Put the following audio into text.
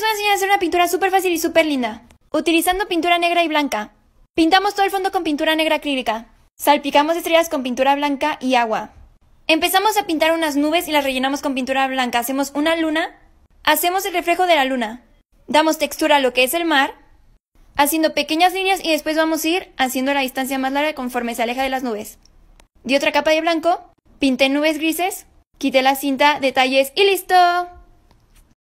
les voy a enseñar a hacer una pintura super fácil y super linda. Utilizando pintura negra y blanca. Pintamos todo el fondo con pintura negra acrílica. Salpicamos estrellas con pintura blanca y agua. Empezamos a pintar unas nubes y las rellenamos con pintura blanca. Hacemos una luna. Hacemos el reflejo de la luna. Damos textura a lo que es el mar. Haciendo pequeñas líneas y después vamos a ir haciendo la distancia más larga conforme se aleja de las nubes. Di otra capa de blanco. Pinté nubes grises. Quité la cinta, detalles y listo.